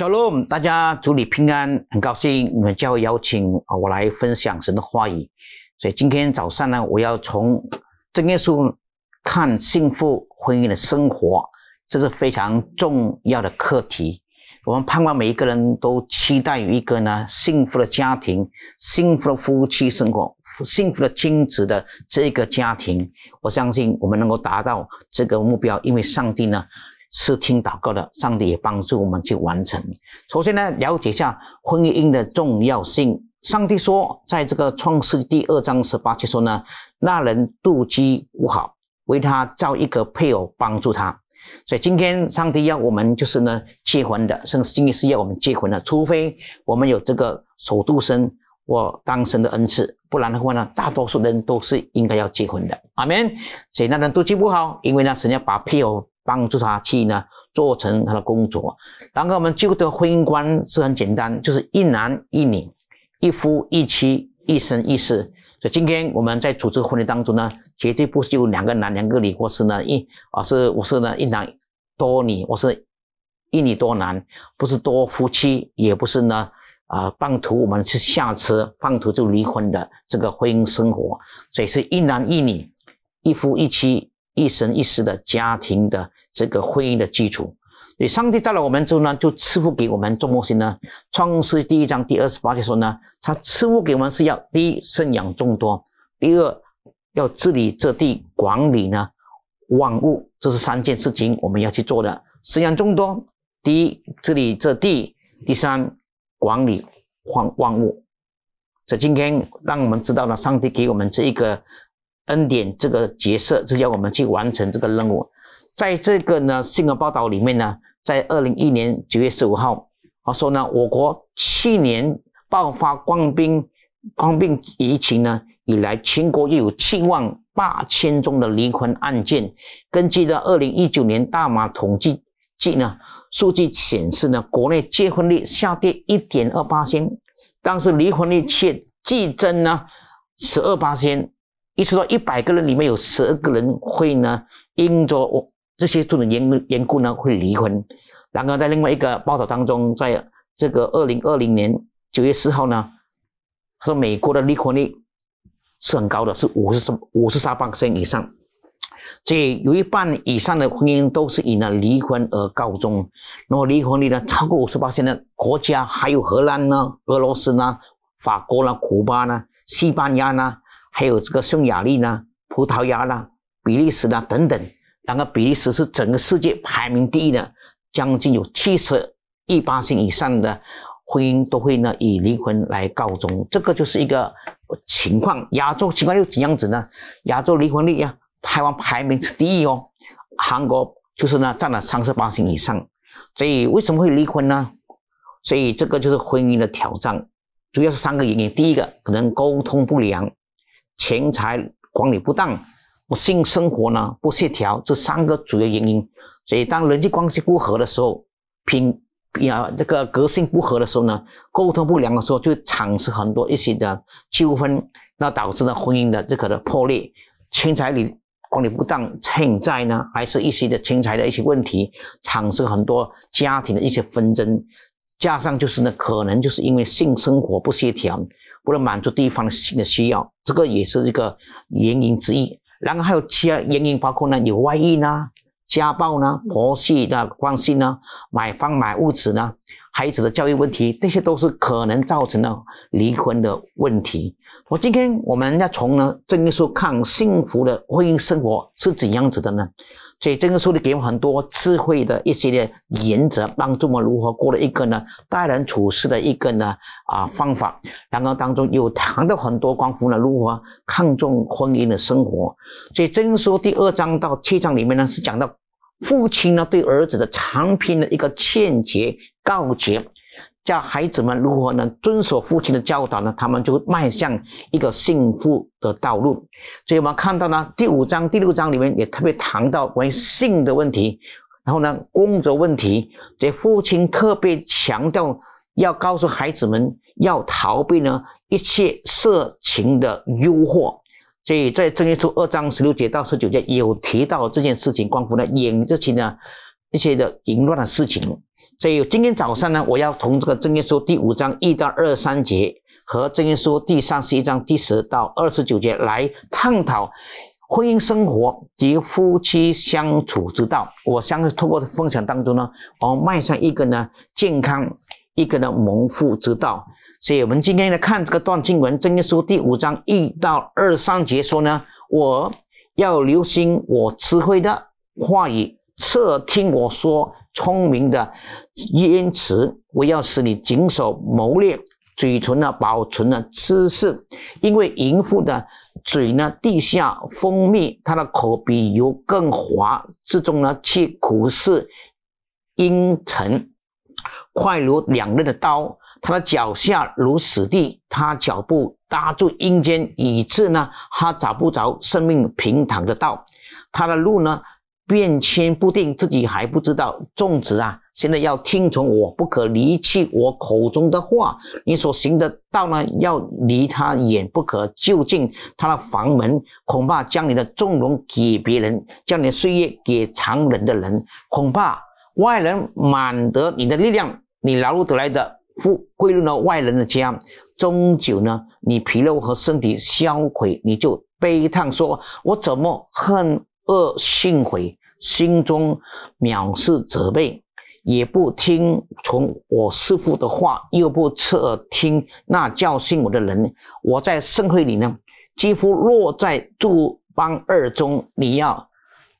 小罗，大家祝你平安，很高兴你们教会邀请啊我来分享神的话语。所以今天早上呢，我要从正耶稣看幸福婚姻的生活，这是非常重要的课题。我们盼望每一个人都期待有一个呢幸福的家庭、幸福的夫妻生活、幸福的亲子的这个家庭。我相信我们能够达到这个目标，因为上帝呢。是听祷告的，上帝也帮助我们去完成。首先呢，了解一下婚姻的重要性。上帝说，在这个创世纪第二章十八节说呢，那人妒忌不好，为他造一个配偶帮助他。所以今天上帝要我们就是呢结婚的，甚至今日是要我们结婚的，除非我们有这个首度生或单身的恩赐，不然的话呢，大多数人都是应该要结婚的。阿门。所以那人妒忌不好，因为呢，神要把配偶。帮助他去呢，做成他的工作。然后我们就的婚姻观是很简单，就是一男一女，一夫一妻，一生一世。所以今天我们在组织婚礼当中呢，绝对不是就两个男两个女，或是呢一啊是我是呢一男多女，我是，一女多男，不是多夫妻，也不是呢啊半途我们去下车，半途就离婚的这个婚姻生活。所以是一男一女，一夫一妻。一生一世的家庭的这个婚姻的基础，所以上帝造了我们之后呢，就赐福给我们做模型呢。创世第一章第二十八节说呢，他赐福给我们是要：第一，生养众多；第二，要治理这地，管理呢万物。这是三件事情我们要去做的：生养众多，第一，治理这地；第三，管理万万物。这今天让我们知道了，上帝给我们这一个。恩典这个角色是要我们去完成这个任务。在这个呢新闻报道里面呢，在二零一年九月十五号，他说呢，我国去年爆发冠病，冠病疫情呢以来，全国又有七万八千宗的离婚案件。根据的二零一九年大麻统计计呢数据显示呢，国内结婚率下跌一点二八千，但是离婚率却激增呢十二八千。意思说，一百个人里面有十二个人会呢，因着我这些种种原缘故呢，会离婚。然后在另外一个报道当中，在这个二零二零年九月四号呢，他说美国的离婚率是很高的，是五十五十三八以上，所以有一半以上的婚姻都是以呢离婚而告终。那么离婚率呢超过五十八的国家还有荷兰呢、俄罗斯呢、法国呢、古巴呢、西班牙呢。还有这个匈牙利呢、葡萄牙啦、比利时啦等等，然后比利时是整个世界排名第一的，将近有七十亿八星以上的婚姻都会呢以离婚来告终，这个就是一个情况。亚洲情况又怎样子呢？亚洲离婚率呀，台湾排名是第一哦，韩国就是呢占了三十八星以上。所以为什么会离婚呢？所以这个就是婚姻的挑战，主要是三个原因：第一个可能沟通不良。钱财管理不当，性生活呢不协调，这三个主要原因。所以，当人际关系不和的时候，品呀这个个性不和的时候呢，沟通不良的时候，就产生很多一些的纠纷，那导致了婚姻的这个的破裂。钱财里。管理不当，欠债呢，还是一些的钱财的一些问题，产生很多家庭的一些纷争。加上就是呢，可能就是因为性生活不协调。不能满足对方的性的需要，这个也是一个原因之一。然后还有其他原因，包括呢有外遇呢、家暴呢、婆媳的关系呢、买房买物质呢。孩子的教育问题，这些都是可能造成的离婚的问题。我今天我们要从呢《正一书》看幸福的婚姻生活是怎样子的呢？所以《这个书》里给我很多智慧的一些列原则，帮助我如何过了一个呢待人处事的一个呢啊方法。然后当中有谈到很多关乎呢如何看重婚姻的生活。所以《增一书》第二章到七章里面呢是讲到。父亲呢，对儿子的长篇的一个劝诫告诫，教孩子们如何能遵守父亲的教导呢？他们就迈向一个幸福的道路。所以我们看到呢，第五章、第六章里面也特别谈到关于性的问题，然后呢，工作问题，这父亲特别强调要告诉孩子们要逃避呢一切色情的诱惑。所以在《正月初二章》十六节到十九节有提到这件事情，关乎呢引这起呢一些的淫乱的事情。所以今天早上呢，我要从这个《正月初》第五章一到二三节和《正月初》第三十一章第十到二十九节来探讨婚姻生活及夫妻相处之道。我相信通过分享当中呢，我们迈向一个呢健康，一个呢蒙富之道。所以我们今天来看这个段经文，《正言书》第五章一到二三节说呢，我要留心我智慧的话语，侧听我说聪明的言辞。我要使你谨守谋略，嘴唇呢保存了知识，因为淫妇的嘴呢，地下蜂蜜，她的口比油更滑。这种呢，气苦是阴沉，快如两刃的刀。他的脚下如死地，他脚步踏住阴间，以致呢，他找不着生命平坦的道。他的路呢，变迁不定，自己还不知道。种子啊，现在要听从我，不可离弃我口中的话。你所行的道呢，要离他远，不可就近他的房门。恐怕将你的纵容给别人，将你的岁月给常人的人，恐怕外人满得你的力量，你劳碌得来的。富归入了外人的家，终究呢，你皮肉和身体销毁，你就悲叹说：“我怎么恨恶心悔，心中藐视责备，也不听从我师父的话，又不侧耳听那教训我的人，我在盛会里呢，几乎落在诸邦二中。你要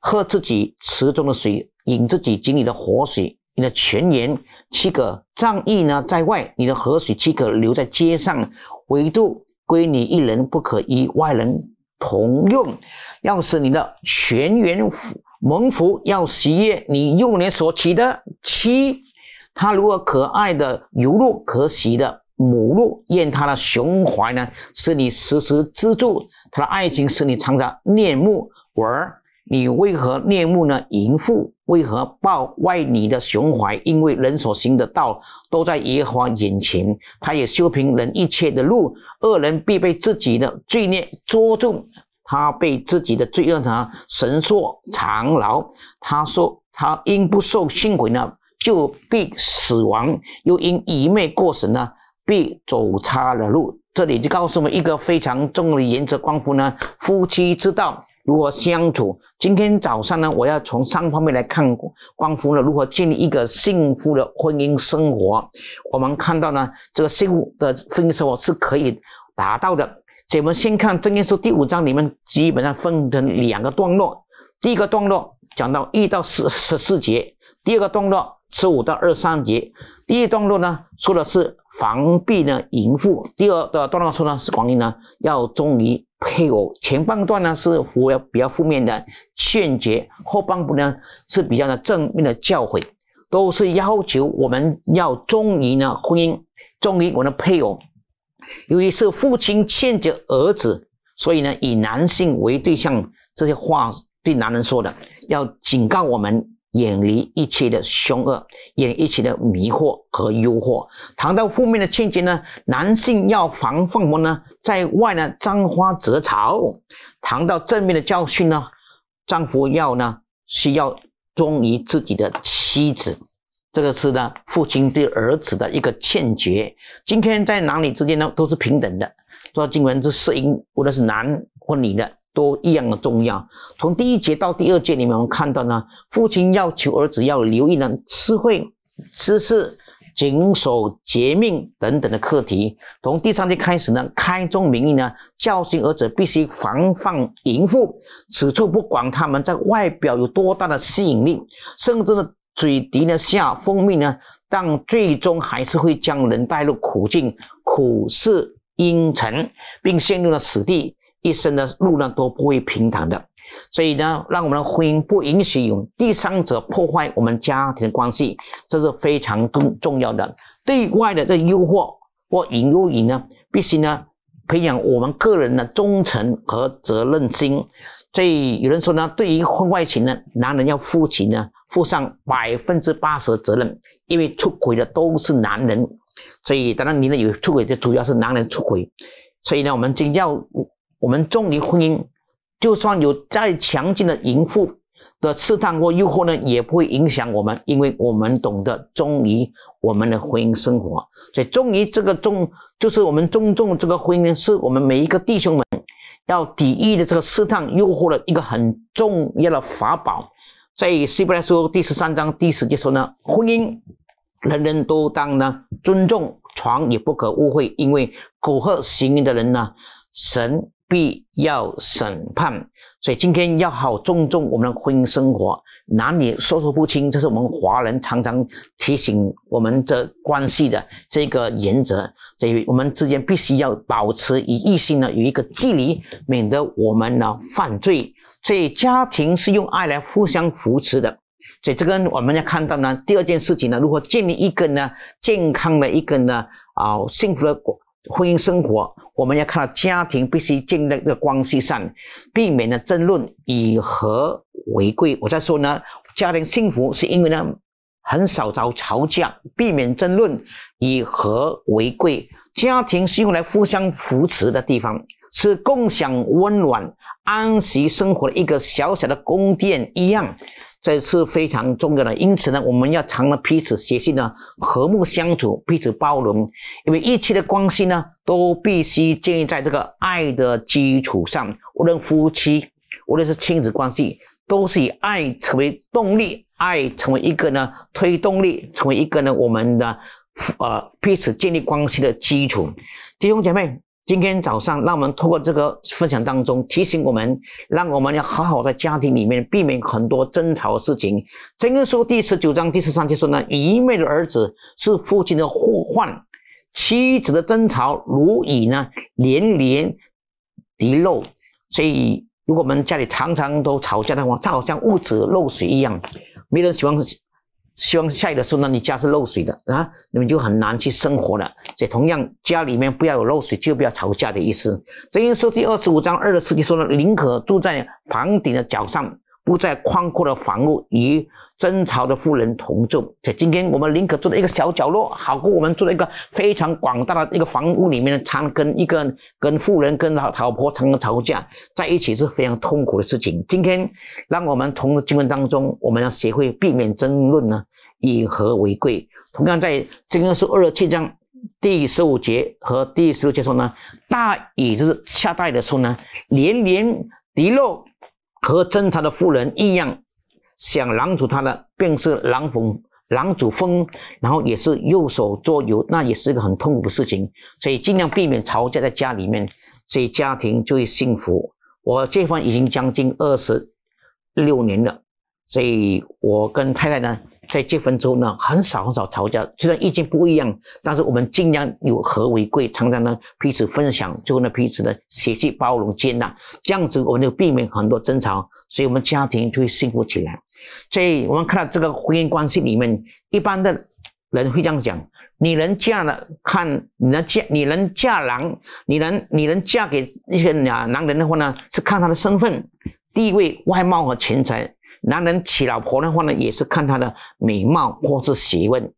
喝自己池中的水，饮自己井里的活水。”你的泉源七个藏义呢，在外你的河水七个留在街上，唯独归你一人，不可与外人同用。要是你的泉源蒙福，要喜悦你幼年所起的妻，她如果可爱的如露可喜的母鹿，愿她的胸怀呢是你时时资助，她的爱情使你常常念慕。儿。你为何厌慕呢？淫妇为何抱外女的胸怀？因为人所行的道都在野华眼前，他也修平人一切的路。恶人必被自己的罪孽捉住，他被自己的罪恶呢绳索缠牢。他说他因不受性轨呢，就必死亡；又因愚昧过失呢，必走差了路。这里就告诉我们一个非常重要的原则，关乎呢夫妻之道。如何相处？今天早上呢，我要从三方面来看光夫呢如何建立一个幸福的婚姻生活。我们看到呢，这个幸福的婚姻生活是可以达到的。所以我们先看《正念书》第五章，里面基本上分成两个段落。第一个段落讲到一到十十四节，第二个段落十五到二三节。第一段落呢，说的是防备呢淫妇；第二的段落说呢，是关于呢要忠于。配偶前半段呢是比比较负面的劝诫，后半部呢是比较的正面的教诲，都是要求我们要忠于呢婚姻，忠于我的配偶。由于是父亲劝诫儿子，所以呢以男性为对象，这些话对男人说的，要警告我们。远离一切的凶恶，远离一切的迷惑和诱惑。谈到负面的劝诫呢，男性要防范什么呢？在外呢，沾花惹草。谈到正面的教训呢，丈夫要呢，需要忠于自己的妻子。这个是呢，父亲对儿子的一个劝诫。今天在男女之间呢，都是平等的。说经文是适应，无论是男或女的。都一样的重要。从第一节到第二节，里面，我们看到呢，父亲要求儿子要留意呢智慧、知识、谨守、节命等等的课题。从第三节开始呢，开宗明义呢，教训儿子必须防范淫妇。此处不管他们在外表有多大的吸引力，甚至呢嘴敌呢下蜂蜜呢，但最终还是会将人带入苦境，苦是阴沉，并陷入了死地。一生的路呢都不会平坦的，所以呢，让我们的婚姻不允许有第三者破坏我们家庭关系，这是非常重要的。对外的这诱惑或引诱引呢，必须呢培养我们个人的忠诚和责任心。所以有人说呢，对于婚外情呢，男人要负起呢负上百分之八十的责任，因为出轨的都是男人。所以当然，你呢有出轨，就主要是男人出轨。所以呢，我们今要。我们忠于婚姻，就算有再强劲的淫妇的试探或诱惑呢，也不会影响我们，因为我们懂得忠于我们的婚姻生活。所以，忠于这个忠，就是我们尊重这个婚姻，是我们每一个弟兄们要抵御的这个试探诱惑的一个很重要的法宝。在《希伯来书》第十三章第十节说呢，婚姻人人都当呢尊重床，也不可误会，因为口喝行淫的人呢，神。必要审判，所以今天要好尊重我们的婚姻生活，男女说说不清，这是我们华人常常提醒我们的关系的这个原则。所以，我们之间必须要保持与异性呢有一个距离，免得我们呢犯罪。所以，家庭是用爱来互相扶持的。所以，这个我们要看到呢，第二件事情呢，如何建立一个呢健康的一个呢啊幸福的。婚姻生活，我们要看到家庭必须建立个关系上，避免了争论，以和为贵。我在说呢，家庭幸福是因为呢，很少遭吵架，避免争论，以和为贵。家庭是用来互相扶持的地方，是共享温暖、安息生活的一个小小的宫殿一样。这是非常重要的，因此呢，我们要常呢彼此学习呢，和睦相处，彼此包容，因为一切的关系呢，都必须建立在这个爱的基础上。无论夫妻，无论是亲子关系，都是以爱成为动力，爱成为一个呢推动力，成为一个呢我们的呃彼此建立关系的基础。弟兄姐妹。今天早上，让我们通过这个分享当中提醒我们，让我们要好好在家庭里面避免很多争吵的事情。整个书第十九章第十三节说呢，愚昧的儿子是父亲的祸患，妻子的争吵如蚁呢连连滴漏。所以，如果我们家里常常都吵架的话，就好像屋子漏水一样，没人喜欢。希望下雨的时候呢，你家是漏水的啊，你们就很难去生活了。所以同样，家里面不要有漏水，就不要吵架的意思。这一说，第二十五章二十四节说呢，宁可住在房顶的角上，不在宽阔的房屋与争吵的富人同住，在今天我们宁可住在一个小角落，好过我们住在一个非常广大的一个房屋里面，常跟一个跟富人跟老老婆常常吵架，在一起是非常痛苦的事情。今天让我们从经文当中，我们要学会避免争论呢，以和为贵。同样在书二十七章第十五节和第十六节说呢，大就是下代的时候呢，连连敌肉和争吵的妇人一样。想拦住他的，便是拦风；拦住风，然后也是右手捉油，那也是一个很痛苦的事情。所以尽量避免吵架，在家里面，所以家庭最幸福。我结婚已经将近二十六年了，所以我跟太太呢，在结婚之后呢，很少很少吵架，虽然意见不一样，但是我们尽量以和为贵，常常呢彼此分享，最后呢彼此呢学习包容接纳，这样子我们就避免很多争吵。所以我们家庭就会幸福起来。所以我们看到这个婚姻关系里面，一般的，人会这样讲：女人嫁了，看你能嫁女人嫁郎，女人女人嫁给一些男男人的话呢，是看他的身份、地位、外貌和钱财。男人娶老婆的话呢，也是看他的美貌或是学问。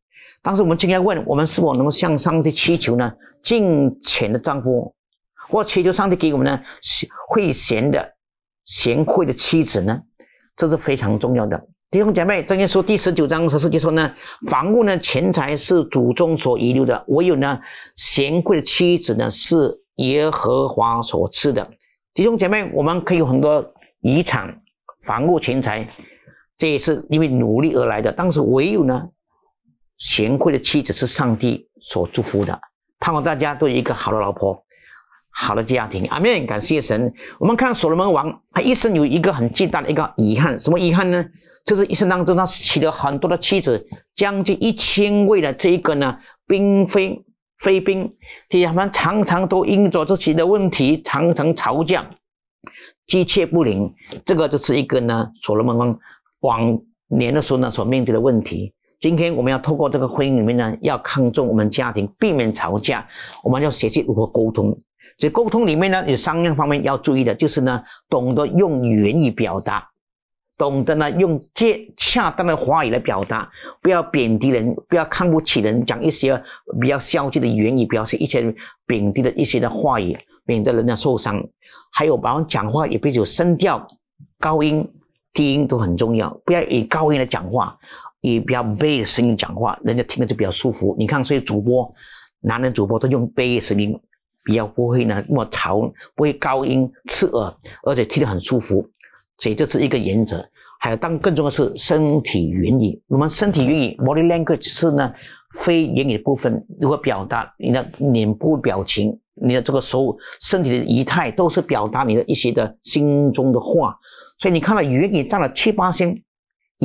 但是我们今天问，我们是否能够向上帝祈求呢？金钱的丈夫，或祈求上帝给我们呢？会贤的。贤惠的妻子呢，这是非常重要的。弟兄姐妹，正经说第十九章十四节说呢，房屋呢、钱财是祖宗所遗留的，唯有呢贤惠的妻子呢是耶和华所赐的。弟兄姐妹，我们可以有很多遗产、房屋、钱财，这也是因为努力而来的。但是唯有呢贤惠的妻子是上帝所祝福的。盼望大家都有一个好的老婆。好的家庭，阿妹，感谢神。我们看所罗门王，他一生有一个很巨大的一个遗憾，什么遗憾呢？就是一生当中他娶了很多的妻子，将近一千位的这一个呢，兵妃。飞兵，他们常常都因着自己的问题，常常吵架，鸡犬不宁。这个就是一个呢，所罗门王往年的时候呢所面对的问题。今天我们要透过这个婚姻里面呢，要看重我们家庭，避免吵架，我们要学习如何沟通。以沟通里面呢，有三个方面要注意的，就是呢，懂得用语言语表达，懂得呢用接恰当的话语来表达，不要贬低人，不要看不起人，讲一些比较消极的言语，表示一些贬低的一些的话语，免得人家受伤。还有，往往讲话也必须有声调，高音、低音都很重要。不要以高音来讲话，以比较 b 的声音讲话，人家听了就比较舒服。你看，所以主播，男人主播都用 b 的声音。比较不会呢那么吵，不会高音刺耳，而且听得很舒服，所以这是一个原则。还有，但更重要是身体语言。我们身体语言，body language 是呢非言语部分。如何表达你的脸部表情，你的这个手、身体的仪态，都是表达你的一些的心中的话。所以你看到语言占了七八千。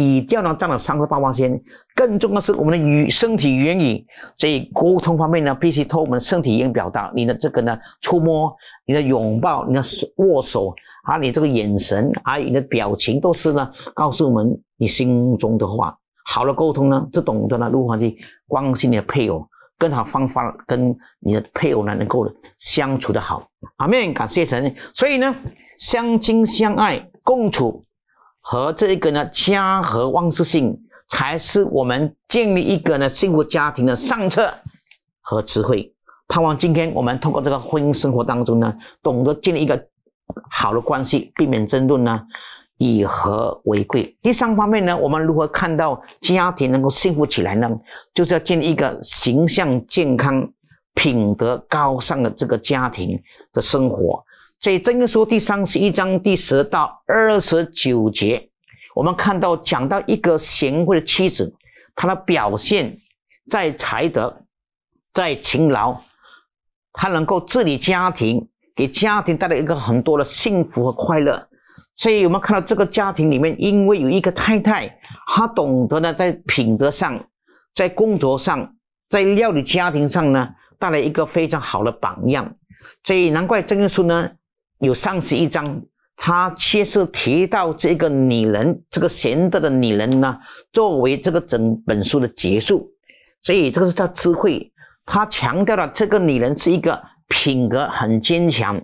语调呢占了三十八万先，更重要的是我们的语身体语言语，所以沟通方面呢，必须过我们身体语言表达。你的这个呢，触摸，你的拥抱，你的握手，啊，你这个眼神，还有你的表情都是呢，告诉我们你心中的话。好的沟通呢，就懂得呢如何去关心你的配偶，更好方法跟你的配偶呢能够相处的好。好，没有感谢神，所以呢，相亲相爱，共处。和这一个呢，家和万事兴，才是我们建立一个呢幸福家庭的上策和智慧。盼望今天我们通过这个婚姻生活当中呢，懂得建立一个好的关系，避免争论呢，以和为贵。第三方面呢，我们如何看到家庭能够幸福起来呢？就是要建立一个形象健康、品德高尚的这个家庭的生活。在《箴言书》第三十一章第十到二十九节，我们看到讲到一个贤惠的妻子，她的表现，在才德，在勤劳，她能够治理家庭，给家庭带来一个很多的幸福和快乐。所以我们看到这个家庭里面，因为有一个太太，她懂得呢，在品德上，在工作上，在料理家庭上呢，带来一个非常好的榜样。所以难怪《曾言书》呢。有上十一章，他却实提到这个女人，这个贤德的女人呢，作为这个整本书的结束，所以这个是叫智慧。他强调了这个女人是一个品格很坚强，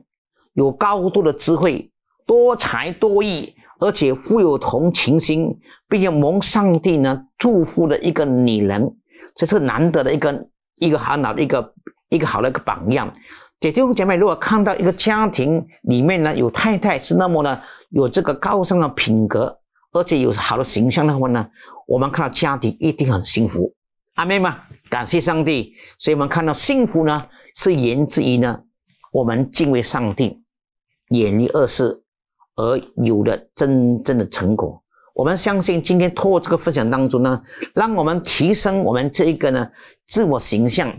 有高度的智慧，多才多艺，而且富有同情心，并且蒙上帝呢祝福的一个女人，这是难得的一个一个很好的一个一个好的一个榜样。姐姐妹如果看到一个家庭里面呢，有太太是那么呢有这个高尚的品格，而且有好的形象的话呢，我们看到家庭一定很幸福。阿妹嘛！感谢上帝。所以我们看到幸福呢，是源自于呢，我们敬畏上帝，远离恶事，而有了真正的成果。我们相信今天通过这个分享当中呢，让我们提升我们这一个呢自我形象，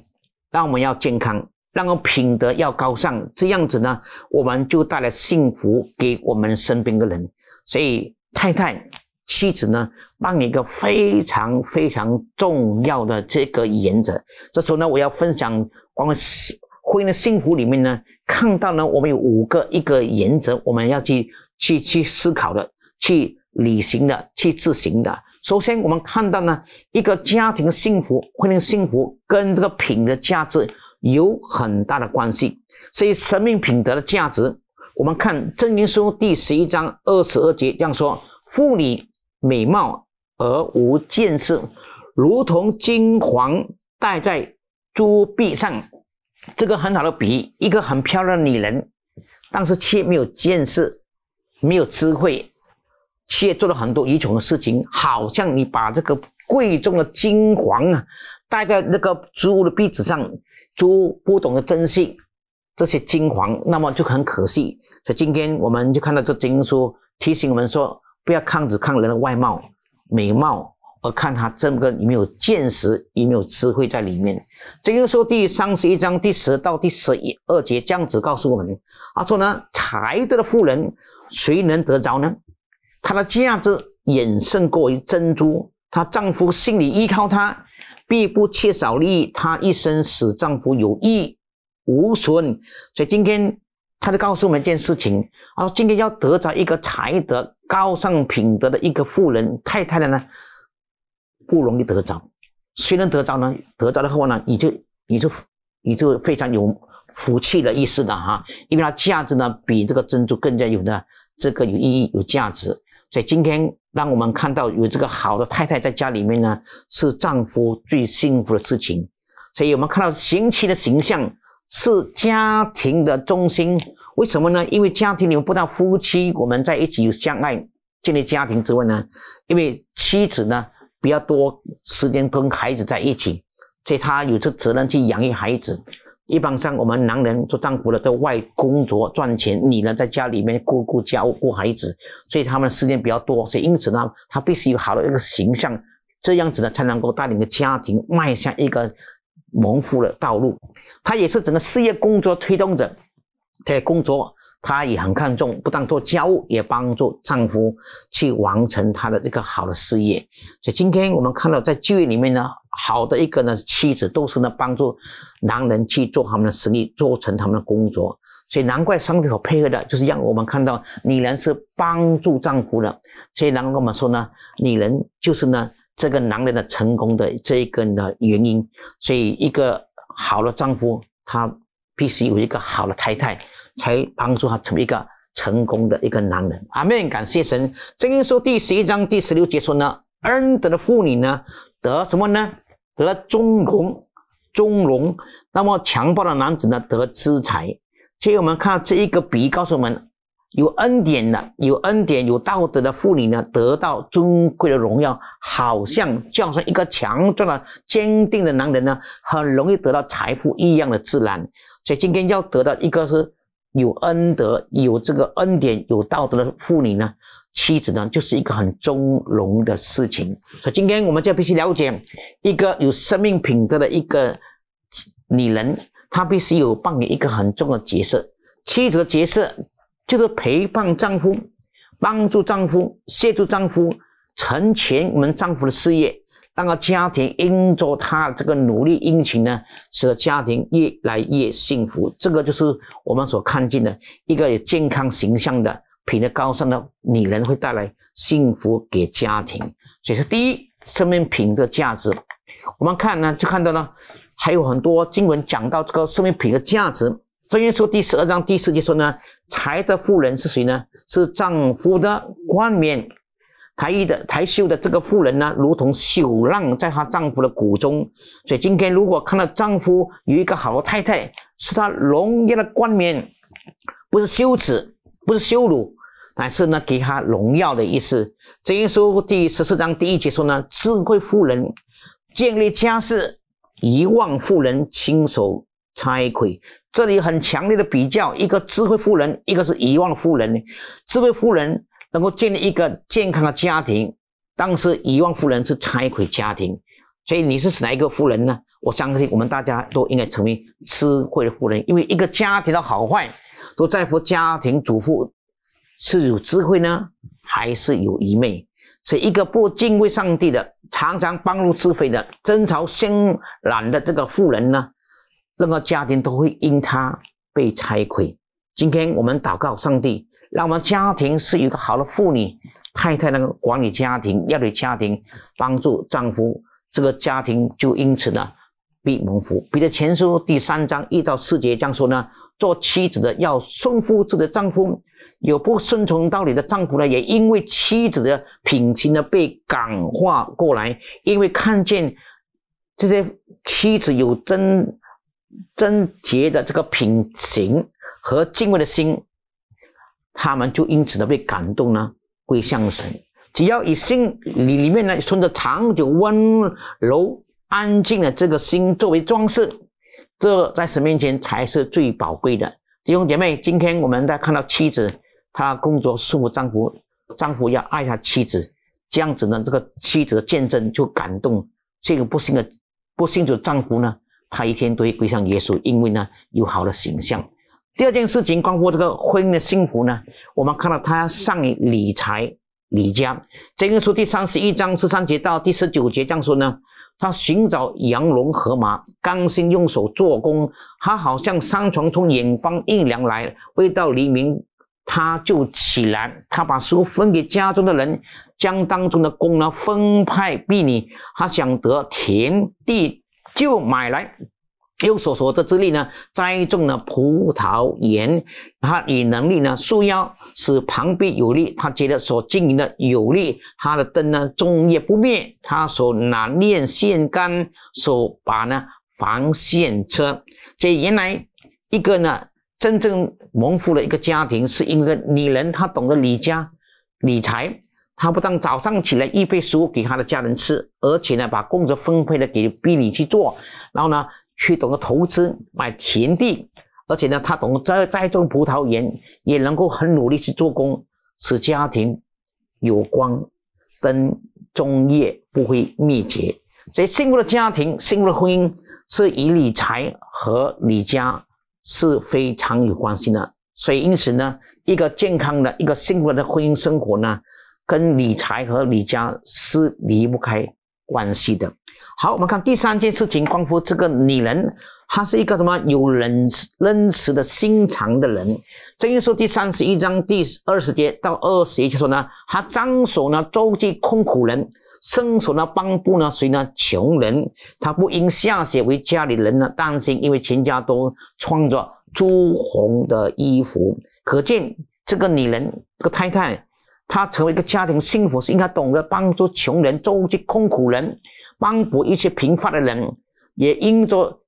让我们要健康。让品德要高尚，这样子呢，我们就带来幸福给我们身边的人。所以，太太、妻子呢，你一个非常非常重要的这个原则。这时候呢，我要分享我们婚姻的幸福里面呢，看到呢，我们有五个一个原则，我们要去去去思考的，去履行的，去执行的。首先，我们看到呢，一个家庭的幸福、婚姻幸福跟这个品德价值。有很大的关系，所以生命品德的价值，我们看《真经书》第十一章二十二节这样说：“妇女美貌而无见识，如同金黄戴在珠臂上。”这个很好的比喻，一个很漂亮的女人，但是却没有见识，没有智慧，却做了很多愚蠢的事情，好像你把这个贵重的金黄啊戴在那个猪的壁子上。猪不懂得珍惜这些金黄，那么就很可惜。所以今天我们就看到这经书提醒我们说，不要看只看人的外貌、美貌，而看他这个有没有见识、有没有智慧在里面。经书第三十一章第十到第十一二节这样子告诉我们：，他说呢，财德的富人谁能得着呢？他的价值远胜过于珍珠。她丈夫心里依靠她。必不缺少利益，她一生使丈夫有益无损，所以今天他就告诉我们一件事情：，啊，今天要得着一个才德高尚、品德的一个富人太太的呢，不容易得着。谁能得着呢？得着的话呢，你就你就你就非常有福气的意思的哈，因为它价值呢比这个珍珠更加有的这个有意义、有价值。所以今天。让我们看到有这个好的太太在家里面呢，是丈夫最幸福的事情。所以我们看到贤妻的形象是家庭的中心，为什么呢？因为家庭里面不但夫妻我们在一起有相爱建立家庭之外呢，因为妻子呢比较多时间跟孩子在一起，所以她有这责任去养育孩子。一般上，我们男人做丈夫的在外工作赚钱，女人在家里面顾顾家务、顾孩子，所以他们时间比较多。所以因此呢，他必须有好的一个形象，这样子呢才能够带领着个家庭迈向一个蒙夫的道路。他也是整个事业工作推动者，在工作。她也很看重，不但做家务，也帮助丈夫去完成她的这个好的事业。所以今天我们看到，在就业里面呢，好的一个呢，妻子都是呢帮助男人去做他们的生意，做成他们的工作。所以难怪上帝所配合的就是让我们看到女人是帮助丈夫的。所以然后我们说呢，女人就是呢这个男人的成功的这一个的原因。所以一个好的丈夫，他必须有一个好的太太。才帮助他成为一个成功的一个男人阿门！感谢神。圣经书第十一章第十六节说呢，恩德的妇女呢得什么呢？得尊荣，尊荣。那么强暴的男子呢得资财。所以我们看到这一个比喻，告诉我们有恩典的、有恩典、有道德的妇女呢得到尊贵的荣耀，好像叫上一个强壮的、坚定的男人呢很容易得到财富一样的自然。所以今天要得到一个是。有恩德、有这个恩典、有道德的妇女呢，妻子呢，就是一个很中容的事情。所以，今天我们就必须了解一个有生命品德的一个女人，她必须有扮演一个很重要的角色。妻子的角色就是陪伴丈夫、帮助丈夫、协助丈夫、成全我们丈夫的事业。当个家庭因着他这个努力殷勤呢，使得家庭越来越幸福。这个就是我们所看见的一个健康形象的品德高尚的女人会带来幸福给家庭。所以说，第一，生命品的价值，我们看呢，就看到了还有很多经文讲到这个生命品的价值。正言书第十二章第四节说呢，财的富人是谁呢？是丈夫的冠冕。台义的台秀的这个妇人呢，如同朽烂在她丈夫的骨中。所以今天如果看到丈夫有一个好的太太，是她荣耀的冠冕，不是羞耻，不是羞辱，乃是呢给她荣耀的意思。这一书第十四章第一节说呢，智慧妇人建立家室，遗忘妇人亲手拆毁。这里很强烈的比较，一个智慧妇人，一个是遗忘的妇人智慧妇人。能够建立一个健康的家庭，但是亿万富人是拆毁家庭，所以你是哪一个富人呢？我相信我们大家都应该成为智慧的富人，因为一个家庭的好坏都在乎家庭主妇是有智慧呢，还是有愚昧。所以一个不敬畏上帝的，常常帮助智慧的、争吵、生懒的这个富人呢，任何家庭都会因他被拆毁。今天我们祷告上帝。让我们家庭是一个好的妇女太太能够管理家庭，要对家庭，帮助丈夫，这个家庭就因此呢，必蒙福。彼得前书第三章一到四节这样说呢：做妻子的要顺服自己的丈夫；有不顺从道理的丈夫呢，也因为妻子的品行呢被感化过来，因为看见这些妻子有贞贞洁的这个品行和敬畏的心。他们就因此呢被感动呢，归向神。只要以心里里面呢，存着长久温柔安静的这个心作为装饰，这在神面前才是最宝贵的。弟兄姐妹，今天我们在看到妻子，她工作舒服，丈夫丈夫要爱她妻子，这样子呢，这个妻子的见证就感动这个不幸的不幸主的丈夫呢，他一天都会归向耶稣，因为呢有好的形象。第二件事情关乎这个婚姻的幸福呢。我们看到他善于理财理家。《这个书》第三十一章十三节到第十九节这样说呢：他寻找羊绒河马，甘心用手做工。他好像山泉从远方运粮来。未到黎明，他就起来，他把书分给家中的人，将当中的工呢分派婢女。他想得田地，就买来。用所说的之力呢，栽种了葡萄园；他以能力呢，束腰使旁边有利。他觉得所经营的有利，他的灯呢，终夜不灭。他所拿链线杆，所把呢，防线车。这原来一个呢，真正蒙福的一个家庭，是因为女人她懂得理家理财。她不但早上起来预备食物给她的家人吃，而且呢，把工作分配了给婢女去做，然后呢。去懂得投资买田地，而且呢，他懂得栽种葡萄园，也能够很努力去做工，使家庭有光，灯，中业不会灭绝。所以，幸福的家庭、幸福的婚姻，是以理财和你家是非常有关系的。所以，因此呢，一个健康的一个幸福的婚姻生活呢，跟理财和你家是离不开关系的。好，我们看第三件事情，关乎这个女人，她是一个什么有冷认识的心肠的人。正于说第三十一章第二十节到二十一节说呢，她张手呢周济困苦人，伸手呢帮助呢谁呢穷人。她不因下雪为家里人呢担心，因为全家都穿着朱红的衣服。可见这个女人这个太太，她成为一个家庭幸福是应该懂得帮助穷人周济困苦人。帮扶一些贫乏的人，也因着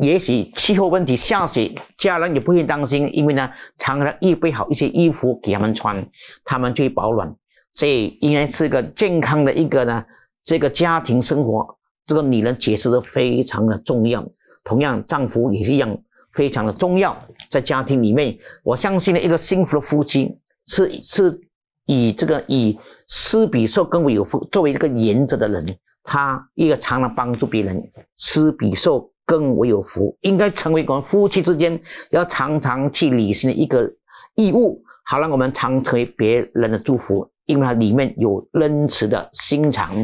也许气候问题下雪，家人也不用担心，因为呢，常常预备好一些衣服给他们穿，他们最保暖。所以，应该是一个健康的一个呢，这个家庭生活，这个女人解释的非常的重要。同样，丈夫也是一样，非常的重要。在家庭里面，我相信呢，一个幸福的夫妻是是以这个以施比受更为有作为一个原则的人。他一个常常帮助别人，施比受更为有福，应该成为我们夫妻之间要常常去履行的一个义务。好让我们常成为别人的祝福，因为它里面有仁慈的心肠。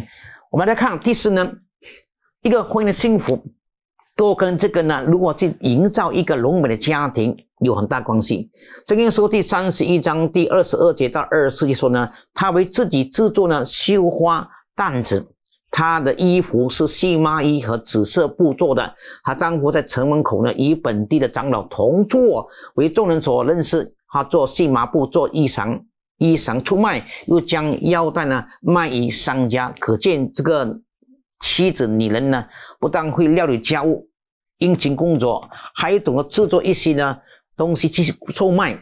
我们来看第四呢，一个婚姻的幸福，都跟这个呢，如果去营造一个融美的家庭有很大关系。曾经说第三十一章第二十二节到二十四节说呢，他为自己制作呢绣花担子。她的衣服是细麻衣和紫色布做的。她丈夫在城门口呢，与本地的长老同坐，为众人所认识。她做细麻布做衣裳，衣裳出卖，又将腰带呢卖于商家。可见这个妻子女人呢，不但会料理家务、殷勤工作，还懂得制作一些呢东西去售卖，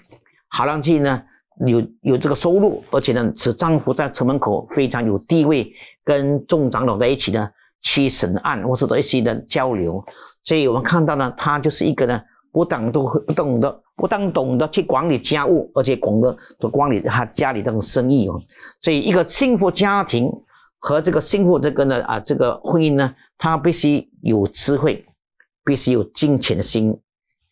好让去呢有有这个收入。而且呢，此丈夫在城门口非常有地位。跟众长老在一起呢，去审案，或者是跟一些的交流，所以我们看到呢，他就是一个呢，不但都懂得，不但懂得去管理家务，而且懂得都管理他家里这种生意哦。所以，一个幸福家庭和这个幸福这个呢啊，这个婚姻呢，他必须有智慧，必须有金钱的心，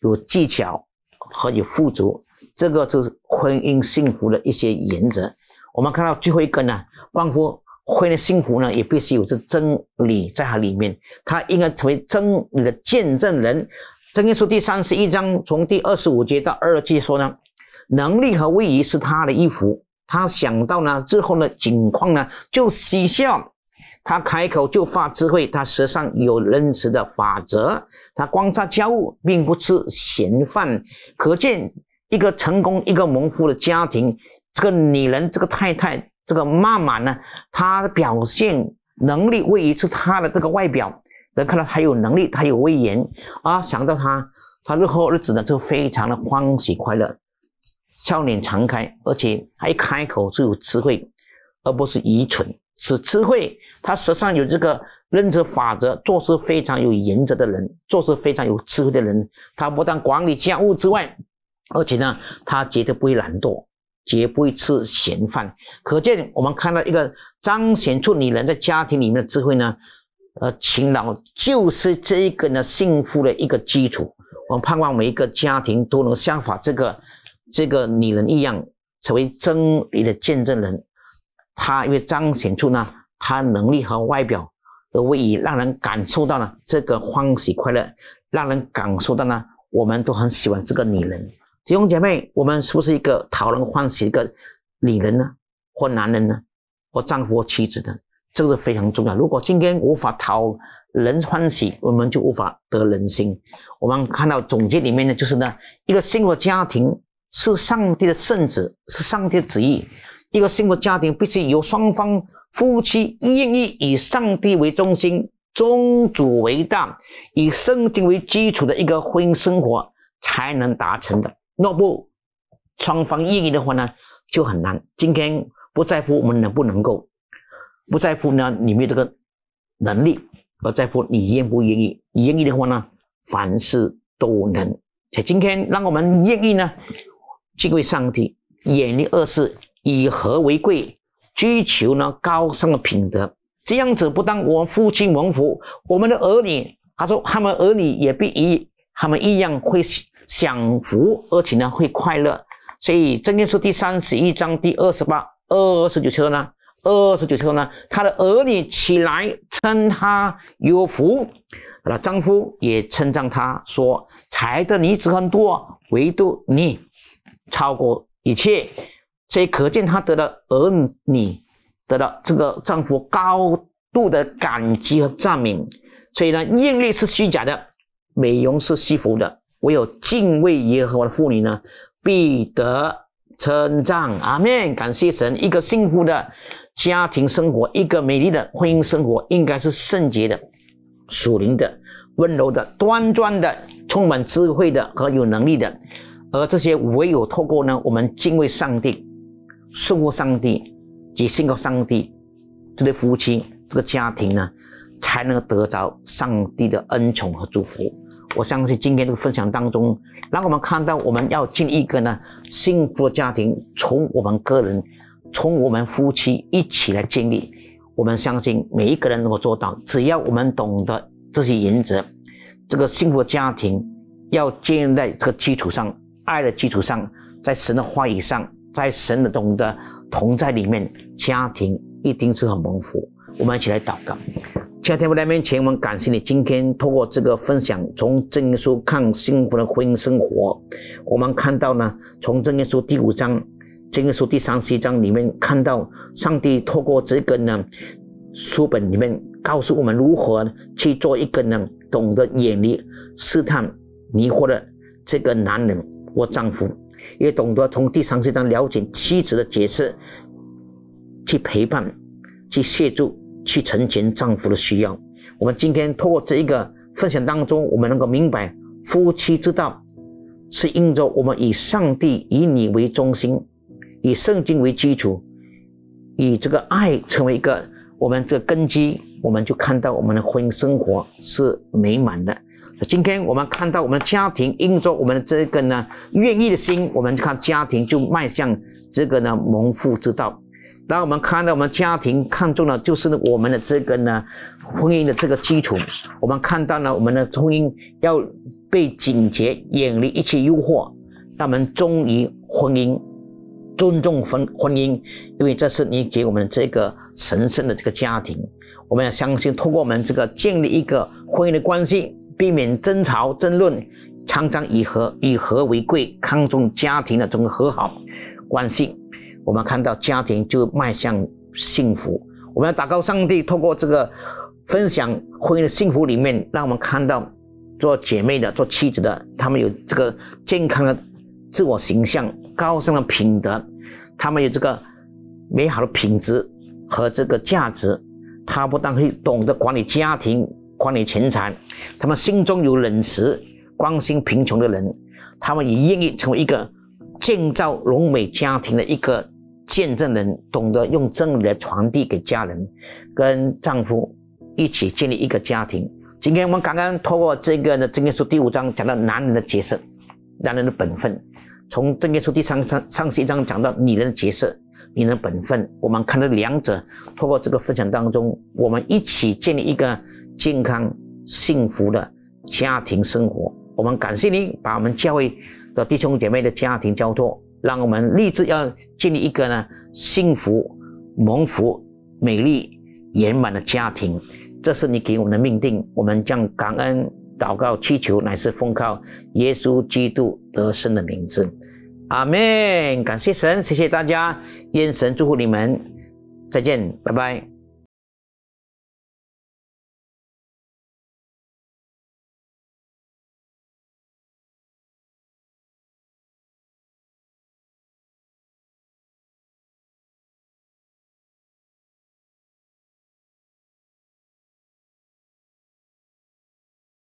有技巧和有富足，这个就是婚姻幸福的一些原则。我们看到最后一个呢，关乎。婚姻幸福呢，也必须有这真理在它里面，它应该成为真理的见证人。《真月初第三十一章从第二十五节到二十节说呢，能力和位移是他的衣服。他想到呢，之后呢，情况呢，就嬉笑。他开口就发智慧，他舌上有认识的法则，他观察家务，并不吃闲饭。可见一个成功、一个蒙福的家庭，这个女人，这个太太。这个曼玛呢，他表现能力位于是她的这个外表，能看到他有能力，他有威严啊。想到他，他日后日子呢就非常的欢喜快乐，笑脸常开，而且还开口就有智慧，而不是愚蠢，是智慧。他时上有这个认知法则，做事非常有原则的人，做事非常有智慧的人。他不但管理家务之外，而且呢，他绝对不会懒惰。绝不会吃闲饭，可见我们看到一个彰显出女人在家庭里面的智慧呢，呃，勤劳就是这一个呢幸福的一个基础。我们盼望每一个家庭都能像法这个这个女人一样，成为真理的见证人。她因为彰显出呢，她能力和外表都为让人感受到了这个欢喜快乐，让人感受到呢，我们都很喜欢这个女人。弟兄姐妹，我们是不是一个讨人欢喜的女人呢？或男人呢？或丈夫、或妻子呢？这个是非常重要。如果今天无法讨人欢喜，我们就无法得人心。我们看到总结里面呢，就是呢，一个幸福家庭是上帝的圣旨，是上帝旨意。一个幸福家庭必须由双方夫妻愿意以上帝为中心，宗主为大，以圣经为基础的一个婚姻生活才能达成的。若不双方愿意的话呢，就很难。今天不在乎我们能不能够，不在乎呢，你们这个能力，不在乎你愿不愿意。愿意的话呢，凡事都能。在今天，让我们愿意呢，敬畏上帝，远离恶事，以和为贵，追求呢高尚的品德。这样子，不但我们父亲、王福，我们的儿女，他说他们儿女也不一，他们一样会。享福而且呢会快乐，所以正经书》第三十一章第二十八二十九节呢，二十九节呢，他的儿女起来称他有福，那丈夫也称赞他说财的女子很多，唯独你超过一切，所以可见他得了儿女，得了这个丈夫高度的感激和赞美，所以呢艳丽是虚假的，美容是虚浮的。唯有敬畏耶和华的妇女呢，必得称赞。阿门！感谢神。一个幸福的家庭生活，一个美丽的婚姻生活，应该是圣洁的、属灵的、温柔的、端庄的、充满智慧的和有能力的。而这些，唯有透过呢，我们敬畏上帝、顺服上帝及信靠上帝这对夫妻这个家庭呢，才能得着上帝的恩宠和祝福。我相信今天这个分享当中，让我们看到我们要建一个呢幸福的家庭，从我们个人，从我们夫妻一起来建立。我们相信每一个人能够做到，只要我们懂得这些原则，这个幸福的家庭要建立在这个基础上、爱的基础上，在神的话语上，在神的懂得同在里面，家庭一定是很丰富。我们一起来祷告。亲爱的父来前，我们感谢你今天透过这个分享，从《正言书》看幸福的婚姻生活。我们看到呢，从《正言书》第五章、《正言书》第三十一章里面看到，上帝透过这个呢书本里面告诉我们如何去做一个呢懂得远离试探、迷惑的这个男人或丈夫，也懂得从第三十一章了解妻子的角色，去陪伴，去协助。去成全丈夫的需要。我们今天通过这一个分享当中，我们能够明白夫妻之道是因着我们以上帝、以你为中心，以圣经为基础，以这个爱成为一个我们这根基，我们就看到我们的婚姻生活是美满的。今天我们看到我们的家庭，因着我们的这个呢愿意的心，我们看家庭就迈向这个呢蒙福之道。那我们看到，我们家庭看重的就是我们的这个呢，婚姻的这个基础。我们看到呢，我们的婚姻要被警觉，远离一切诱惑，我们忠于婚姻，尊重婚婚姻，因为这是你给我们这个神圣的这个家庭。我们要相信，通过我们这个建立一个婚姻的关系，避免争吵、争论，常常以和以和为贵，看重家庭的这种和好关系。我们看到家庭就迈向幸福。我们要祷告上帝，透过这个分享婚姻的幸福里面，让我们看到做姐妹的、做妻子的，她们有这个健康的自我形象、高尚的品德，她们有这个美好的品质和这个价值。她不但会懂得管理家庭、管理钱财，她们心中有仁慈，关心贫穷的人，她们也愿意成为一个建造荣美家庭的一个。见证人懂得用真理来传递给家人，跟丈夫一起建立一个家庭。今天我们刚刚透过这个呢《正月书》第五章讲到男人的角色、男人的本分；从《正月书》第三章上十一章讲到女人的角色、女人本分。我们看到两者透过这个分享当中，我们一起建立一个健康、幸福的家庭生活。我们感谢您把我们教会的弟兄姐妹的家庭交托。让我们立志要建立一个呢幸福、蒙福、美丽、圆满的家庭，这是你给我们的命定。我们将感恩、祷告、祈求，乃是奉靠耶稣基督得胜的名字。阿门！感谢神，谢谢大家，愿神祝福你们，再见，拜拜。